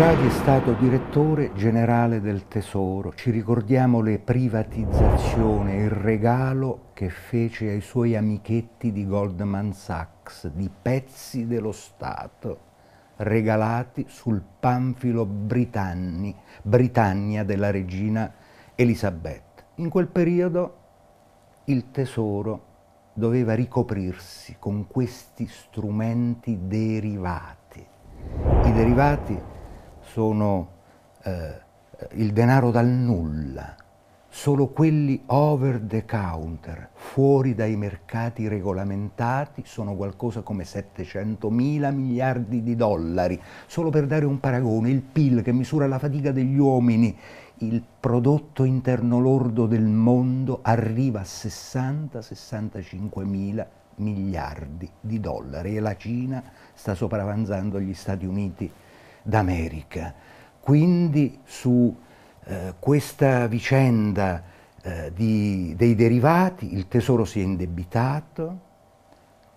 Draghi è stato direttore generale del Tesoro, ci ricordiamo le privatizzazioni, il regalo che fece ai suoi amichetti di Goldman Sachs di pezzi dello Stato regalati sul panfilo Britanni, Britannia della regina Elisabetta. In quel periodo il Tesoro doveva ricoprirsi con questi strumenti derivati. I derivati sono eh, il denaro dal nulla, solo quelli over the counter, fuori dai mercati regolamentati, sono qualcosa come 700 mila miliardi di dollari. Solo per dare un paragone, il PIL che misura la fatica degli uomini, il prodotto interno lordo del mondo arriva a 60-65 mila miliardi di dollari e la Cina sta sopravanzando gli Stati Uniti d'America. Quindi su eh, questa vicenda eh, di, dei derivati il Tesoro si è indebitato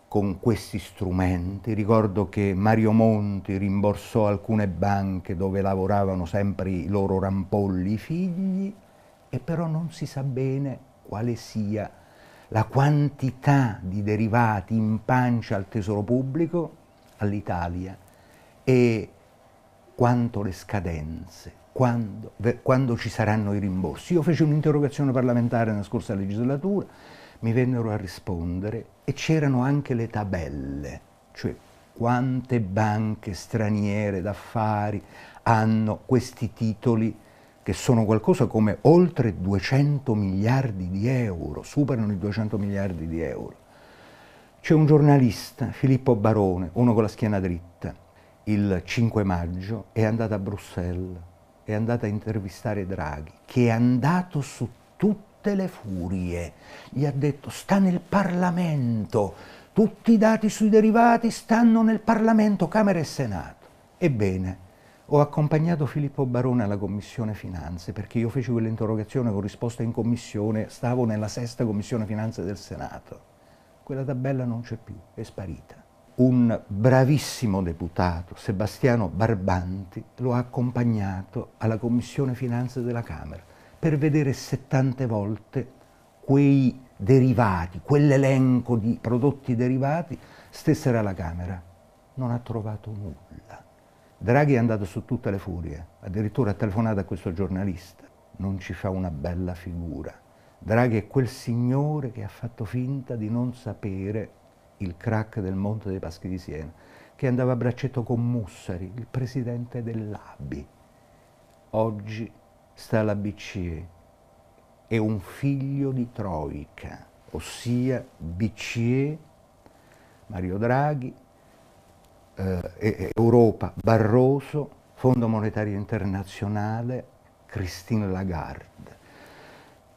con questi strumenti. Ricordo che Mario Monti rimborsò alcune banche dove lavoravano sempre i loro rampolli i figli e però non si sa bene quale sia la quantità di derivati in pancia al tesoro pubblico all'Italia e quanto le scadenze, quando, quando ci saranno i rimborsi. Io feci un'interrogazione parlamentare nella scorsa legislatura, mi vennero a rispondere e c'erano anche le tabelle, cioè quante banche straniere d'affari hanno questi titoli che sono qualcosa come oltre 200 miliardi di euro, superano i 200 miliardi di euro. C'è un giornalista, Filippo Barone, uno con la schiena dritta, il 5 maggio è andata a Bruxelles, è andata a intervistare Draghi, che è andato su tutte le furie, gli ha detto sta nel Parlamento, tutti i dati sui derivati stanno nel Parlamento, Camera e Senato. Ebbene, ho accompagnato Filippo Barone alla Commissione Finanze perché io feci quell'interrogazione con risposta in Commissione, stavo nella sesta Commissione Finanze del Senato. Quella tabella non c'è più, è sparita un bravissimo deputato, Sebastiano Barbanti, lo ha accompagnato alla Commissione Finanze della Camera per vedere 70 volte quei derivati, quell'elenco di prodotti derivati, stessero alla Camera. Non ha trovato nulla. Draghi è andato su tutte le furie, addirittura ha telefonato a questo giornalista. Non ci fa una bella figura. Draghi è quel signore che ha fatto finta di non sapere il crack del Monte dei Paschi di Siena, che andava a braccetto con Mussari, il presidente dell'ABI. Oggi sta alla BCE, è un figlio di Troica, ossia BCE, Mario Draghi, eh, Europa, Barroso, Fondo Monetario Internazionale, Christine Lagarde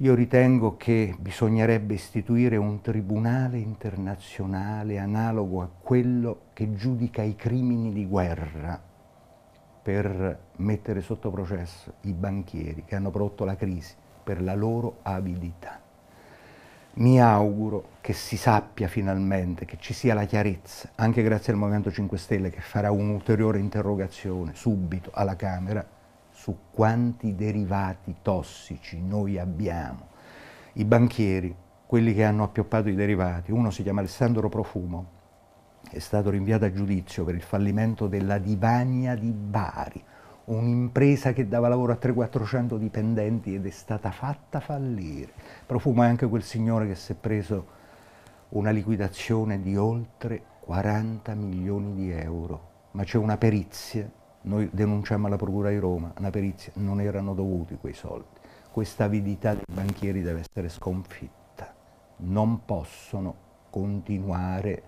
io ritengo che bisognerebbe istituire un tribunale internazionale analogo a quello che giudica i crimini di guerra per mettere sotto processo i banchieri che hanno prodotto la crisi per la loro avidità. Mi auguro che si sappia finalmente, che ci sia la chiarezza, anche grazie al Movimento 5 Stelle che farà un'ulteriore interrogazione subito alla Camera su quanti derivati tossici noi abbiamo. I banchieri, quelli che hanno appioppato i derivati, uno si chiama Alessandro Profumo, è stato rinviato a giudizio per il fallimento della Divagna di Bari, un'impresa che dava lavoro a 300-400 dipendenti ed è stata fatta fallire. Profumo è anche quel signore che si è preso una liquidazione di oltre 40 milioni di euro, ma c'è una perizia noi denunciamo alla Procura di Roma, una perizia, non erano dovuti quei soldi. Questa avidità dei banchieri deve essere sconfitta. Non possono continuare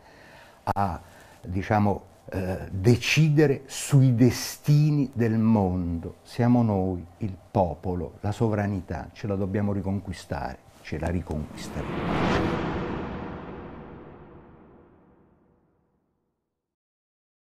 a diciamo, eh, decidere sui destini del mondo. Siamo noi, il popolo, la sovranità, ce la dobbiamo riconquistare, ce la riconquisteremo.